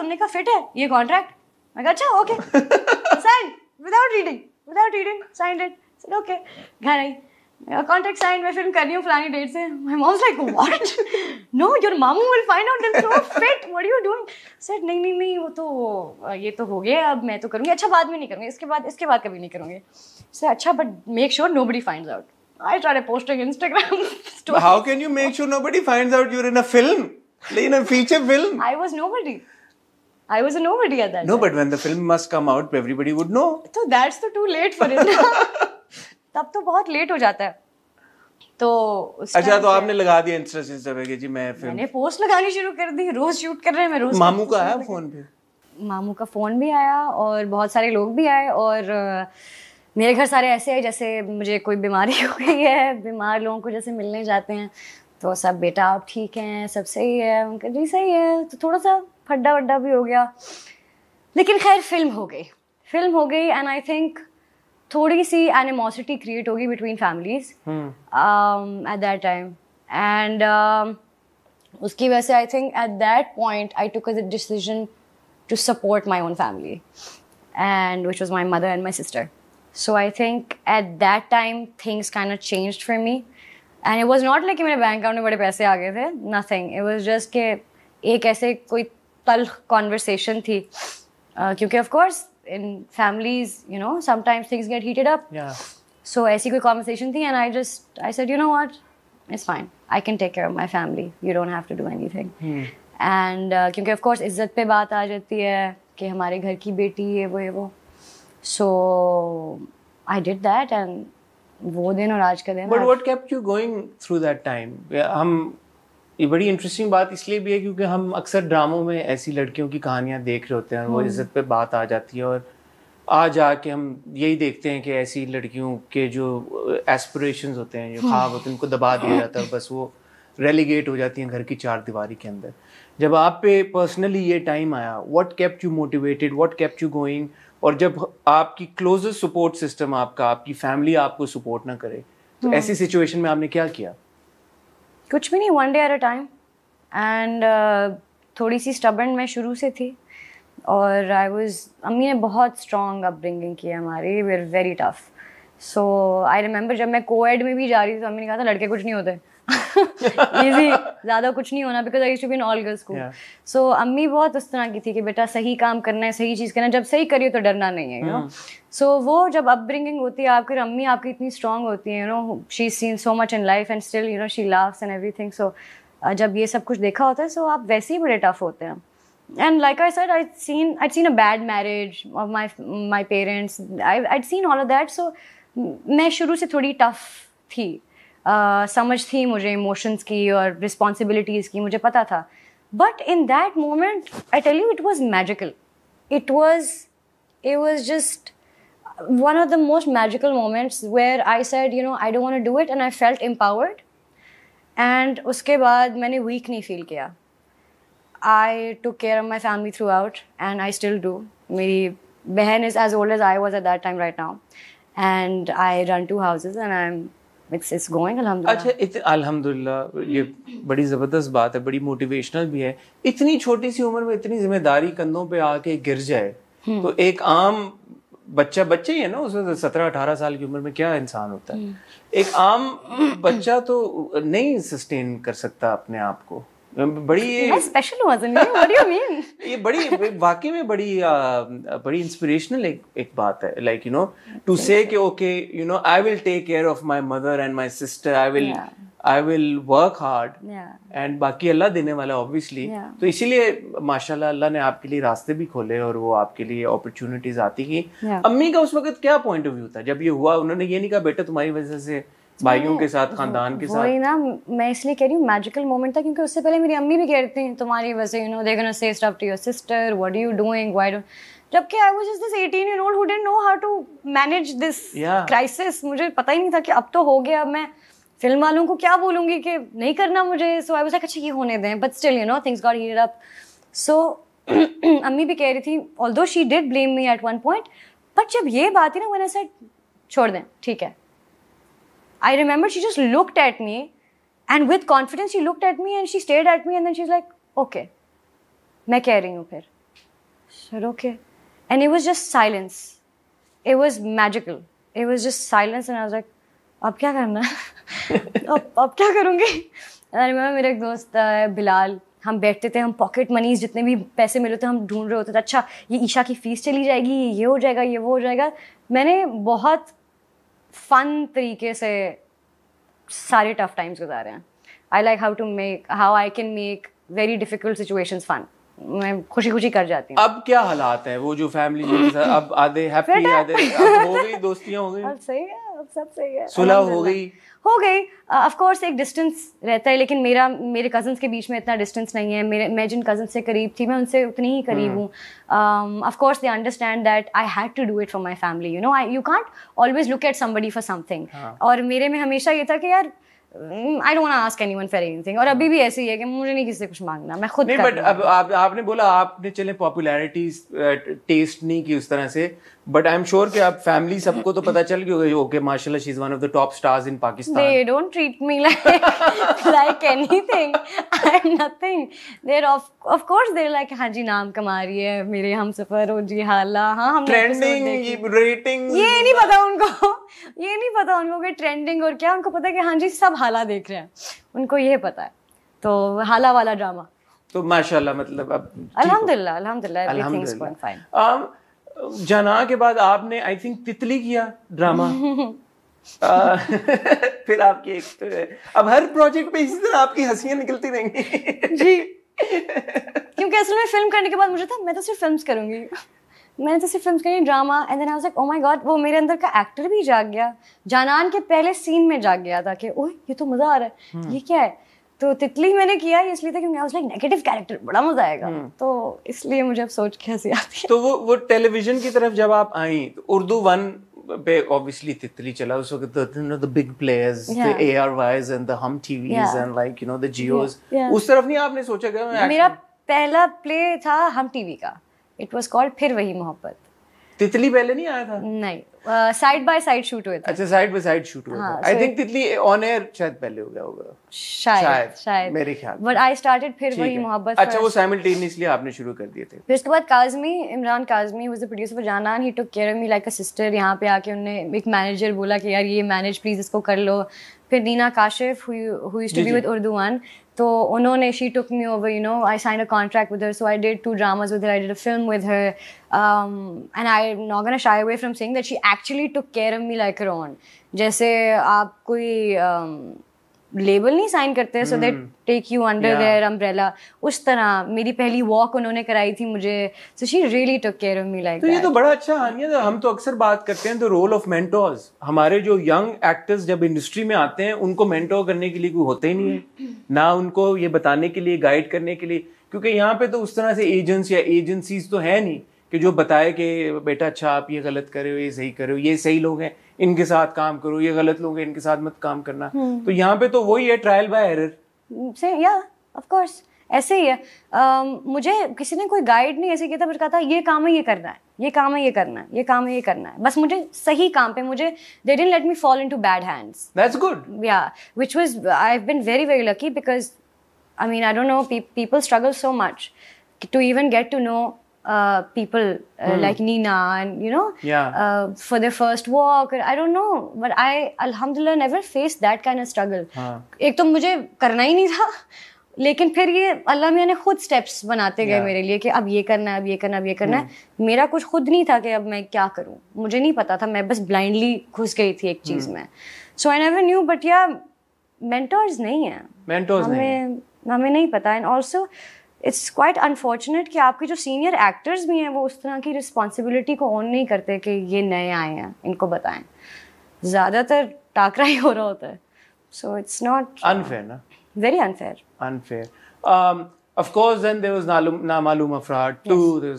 तुमने कहा फिट है ये कॉन्ट्रैक्ट मैं कहा अच्छा okay sign without reading without reading sign it sir okay घर आई मेरा कॉन्ट्रैक्ट साइन मैं फिल्म कर रही हूँ फलानी डेट से my mom like what no your मामू will find out that no fit what you doing said नहीं नहीं नहीं वो तो ये तो हो गया अब मैं तो करूँगी अच्छा बाद में नहीं करूँगी इसके बाद इसके बाद कभी नहीं करूँगी सर अच्छा but make sure nobody find out I started posting Instagram stories. How can you make sure nobody finds out you're in a film? In a feature film? I was nobody. I was a nobody at that. No, time. but when the film must come out, everybody would know. So तो that's the too late for it. तब तो बहुत late हो जाता है तो अच्छा तो आपने लगा दिया इंटरेस्ट इंस्टा पे जी मैं फिल्म मैंने पोस्ट लगानी शुरू कर दी रोज शूट कर रहे हैं मैं रोज मामू का आया फोन पे मामू का फोन भी आया और बहुत सारे लोग भी आए और मेरे घर सारे ऐसे हैं जैसे मुझे कोई बीमारी हो गई है बीमार लोगों को जैसे मिलने जाते हैं तो सब बेटा आप ठीक हैं सब सही है उनका जी सही है तो थोड़ा सा फड्डा वड्डा भी हो गया लेकिन खैर फिल्म हो गई फिल्म हो गई एंड आई थिंक थोड़ी सी एनिमोसिटी क्रिएट होगी between families at that time and उसकी वजह से I think at that point I took a decision to support my own family and which was my mother and my sister so I think at that time things can not change for me and it was not like मेरे bank account में बड़े पैसे आ गए थे nothing it was just के एक ऐसे कोई तल्ख कॉन्वर्सेशन थी क्योंकि of course in families you know sometimes things get heated up so ऐसी कोई कॉन्वर्सेशन थी and I just I said you know what it's fine I can take care of my family you don't have to do anything and क्योंकि of course इज्जत पे बात आ जाती है कि हमारे घर की बेटी है वो है वो so I did that and वो दिन और आज का दिन but what kept you going through that time हम ये बड़ी इंटरेस्टिंग बात इसलिए भी है क्योंकि हम अक्सर ड्रामों में ऐसी लड़कियों की कहानियाँ देख रहे होते हैं वो हम्म। इज्जत पे बात आ जाती है और आ जा के हम यही देखते हैं कि ऐसी लड़कियों के जो एस्परेशन होते हैं जो ख्वाब हम्म। होते हैं उनको दबा दिया जाता है बस वो रेलीगेट हो जाती हैं घर की चार दीवारी के अंदर जब आप पे पर्सनली ये टाइम आया what kept you motivated what kept you going और जब आपकी क्लोजेस्ट सपोर्ट सिस्टम आपका आपकी फैमिली आपको सपोर्ट ना करे तो hmm. ऐसी सिचुएशन में आपने क्या किया कुछ भी नहीं one day at a time and थोड़ी सी स्टबन मैं शुरू से थी और आई वॉज अम्मी ने बहुत स्ट्रॉन्ग अपब्रिंगिंग की है हमारी we are very tough so I remember जब मैं कोएड में भी जा रही थी तो अम्मी ने कहा था लड़के कुछ नहीं होते इजी ज़्यादा कुछ नहीं होना because I to be all girls school so अम्मी बहुत उस तरह की थी कि बेटा सही काम करना है सही चीज़ करना है जब सही करिए तो डरना नहीं है यू नो सो वो जब अपब्रिंगिंग होती है आपकी अम्मी आपकी इतनी स्ट्रांग होती है you know she seen so much in life and still you know she loves and everything so जब ये सब कुछ देखा होता है सो आप वैसे ही बड़े टफ होते हैं and like i said i'd seen i'd seen a bad marriage of my my parents I, i'd seen all of that so मैं शुरू से थोड़ी टफ थी समझ थी मुझे इमोशंस की और रिस्पॉन्सिबिलिटीज़ की मुझे पता था but in that moment I tell you it was magical it was it was just one of the most magical moments where I said you know I don't want do it and I felt empowered and उसके बाद मैंने weak नहीं feel किया I to care of my family throughout and I still do मेरी बहन is as old as I was at that time right now and I run two houses and I am it's going अच्छा अल्हम्दुलिल्लाह ये बड़ी ज़बरदस्त बात है बड़ी मोटिवेशनल भी है इतनी छोटी सी उम्र में इतनी जिम्मेदारी कंधों पे आके गिर जाए हम्म। तो एक आम बच्चा बच्चे ही है ना उसमें सत्रह अठारह साल की उम्र में क्या इंसान होता है हम्म। एक आम बच्चा तो नहीं सस्टेन कर सकता अपने आप को बड़ी ये special wasn't you? What do you mean? ये बड़ी वाकई में बड़ी बड़ी इंस्पिरेशनल एक एक बात है लाइक यू नो टू से के okay you know I will take care of my mother and my sister I will I will work hard and बाकी अल्लाह देने वाला ऑब्वियसली तो इसीलिए माशाल्लाह अल्लाह ने आपके लिए रास्ते भी खोले और वो आपके लिए अपॉर्चुनिटीज आती गई अम्मी का उस वक्त क्या पॉइंट ऑफ व्यू था जब ये हुआ उन्होंने ये नहीं कहा बेटा तुम्हारी वजह से भाइयों के साथ खानदान के साथ वही ना मैं इसलिए कह रही हूँ मैजिकल मोमेंट था क्योंकि उससे पहले मेरी अम्मी भी कह रही थी तुम्हारी वजह you know they gonna say stuff to your sister what are you doing why don't जबकि I was just this 18 year old who didn't know how to manage this crisis मुझे पता ही नहीं था कि अब तो हो गया अब मैं फिल्म वालों को क्या बोलूंगी कि नहीं करना मुझे सो आई वाज लाइक अच्छा ये होने दें but still you know things got heated up so अम्मी भी कह रही थी although she did blame me at one point but जब ये बात ही ना मैंने सर छोड़ दें ठीक है I remember she just looked at me and with confidence she looked at me and she stared at me and she's like okay मैं कह रही हूँ फिर sir okay and it was just silence it was magical it was just silence and आज like अब क्या करना है अब क्या करूँगी अरे मैम मेरा एक दोस्त है बिलाल हम बैठते थे हम पॉकेट मनीज जितने भी पैसे मिले थे हम ढूंढ रहे होते थे अच्छा ये ईशा की फीस चली जाएगी ये हो जाएगा ये वो हो जाएगा मैंने बहुत फन तरीके से सारे टफ टाइम्स गुजारे हैं I like how to make how I can make very difficult situations fun मैं खुशी खुशी कर जाती हूँ अब क्या हालात है वो जो फैमिली अब आधे हैप्पी आधे हो गई दोस्तियाँ हो गई सही है सुलह हो गई हो गई ऑफ कोर्स एक डिस्टेंस रहता है लेकिन मेरा मेरे कजन्स के बीच में इतना डिस्टेंस नहीं है मेरे मैं जिन कजन से करीब थी मैं उनसे उतनी ही करीब हम्म। हूँ of course they understand that I had to do it for my family you know I you can't always look at somebody for something और मेरे में हमेशा ये था कि यार I don't ask anyone for anything और अभी हाँ। भी ऐसे ही है कि मुझे नहीं किसी से कुछ मांगना मैं खुद नहीं बट अब आप, आपने बोला आपने चले पॉपुलैरिटी टेस्ट नहीं की उस तरह से बट आई एम श्योर कि आप फैमिली सबको तो पता चल गई ओके माशाल्लाह she is one of the top stars in Pakistan they don't treat me like like anything I am nothing they are of of course they are like हां जी नाम कमा रही है मेरे हम सफर हो जी हाला हां हम ट्रेंडिंग ये रेटिंग ये नहीं पता उनको ये नहीं पता उनको कि ट्रेंडिंग और क्या उनको पता है कि हां जी सब हाला देख रहे हैं उनको ये पता है तो हाला वाला ड्रामा तो माशाल्लाह मतलब अब अल्हम्दुलिल्लाह अल्हम्दुलिल्लाह एवरीथिंग इज गोइंग फाइन जना के बाद आपने आई थिंक तितली किया ड्रामा फिर आपकी एक तो अब हर प्रोजेक्ट पे इसी तरह आपकी हंसियां निकलती रहेंगी जी क्योंकि असल में फिल्म करने के बाद मुझे था मैं तो सिर्फ फिल्म्स करूंगी मैंने तो सिर्फ फिल्म्स करी drama and then I was like oh my god वो मेरे अंदर का एक्टर भी जाग गया जानान के पहले सीन में जाग गया था कि ओए ये तो मज़ा आ रहा है हम्म। ये क्या है तो तितली मैंने किया इसलिए था क्योंकि I was like negative character बड़ा मजा आएगा हम्म। तो इसलिए मुझे अब सोच कैसे आती है तो वो वो टेलीविजन की तरफ जब आप आई तो उर्दू वन पे ऑब्वियसली तितली चला उस वक्त the you know the big players the ARYs and the Hum TVs and like you know the Geos उस तरफ नहीं आपने सोचा क्या मेरा पहला प्ले था हम टीवी का इट वाज कॉल्ड फिर वही मोहब्बत तितली पहले नहीं आया था नहीं साइड बाय साइड शूट हुए थे अच्छा साइड बाय साइड शूट हुए थे आई हाँ, थिंक तितली ऑन एयर शायद पहले हो गया होगा शायद शायद मेरे ख्याल बट आई स्टार्टेड फिर वही मोहब्बत अच्छा वो साइमल्टेनियसली आपने शुरू कर दिए थे फिर उसके बाद Kazmi Imran Kazmi was the producer for Janaan he took care of me like a sister यहां पे आके उन्होंने एक मैनेजर बोला कि यार ये मैनेज प्लीज इसको कर लो फिर नीना काशिफ हुई to be with Urdu one तो उन्होंने she took me over you know I sign a contract with her so I did two dramas with her I did a film with her and I not gonna shy away from saying that she actually took care of me like her own जैसे आप कोई um, label नहीं sign करते हैं so that take you under their umbrella उस तरह मेरी पहली वॉक उन्होंने कराई थी मुझे so she really took care of me like तो ये तो बड़ा अच्छा है हम तो अक्सर बात करते हैं द रोल ऑफ मेंटोर्स हमारे जो यंग एक्टर्स जब इंडस्ट्री में आते हैं उनको मेंटोर करने के लिए कोई होते ही नहीं है ना उनको ये बताने के लिए गाइड करने के लिए क्योंकि यहाँ पे तो उस तरह से एजेंट्स या एजेंसीज तो है नहीं कि जो बताए कि बेटा अच्छा आप ये गलत करे हो ये सही करे हो ये सही लोग हैं इनके साथ काम करो ये गलत लोग हैं इनके साथ मत काम करना हम्म। तो यहाँ पे तो वही है ट्रायल बाय एरर या ऑफ कोर्स ऐसे ही है मुझे किसी ने कोई गाइड नहीं ऐसे किया था मुझे कहा था ये काम है ये करना है ये काम है ये करना है ये काम है ये करना है बस मुझे सही काम पे मुझे they didn't let me fall to bad hands that's good yeah which was I have been very very lucky because I mean I don't know people struggle so much to even get to know uh, people uh, mm. like Nina and you know yeah. uh, for their first walk I don't know but I alhamdulillah never faced that kind of struggle हाँ. एक तो मुझे करना ही नहीं था लेकिन फिर ये अल्लाह मियाँ ने खुद स्टेप्स बनाते गए yeah. मेरे लिए कि अब ये करना है अब ये करना अब ये करना है mm. मेरा कुछ खुद नहीं था कि अब मैं क्या करूँ मुझे नहीं पता था मैं बस ब्लाइंडली घुस गई थी एक चीज़ hmm. में so I never knew but yeah mentors नहीं है mentors हमें नहीं। हमें नहीं पता and also also it's quite unfortunate कि आपके जो सीनियर एक्टर्स भी हैं वो उस तरह की रिस्पॉन्सिबिलिटी को ऑन नहीं करते कि ये नए आए हैं इनको बताएं ज़्यादातर टाकरा ही हो रहा होता है सो इट्स नॉट अनफेयर ना very unfair unfair of course then there was नामालूम Naamalum टू 2,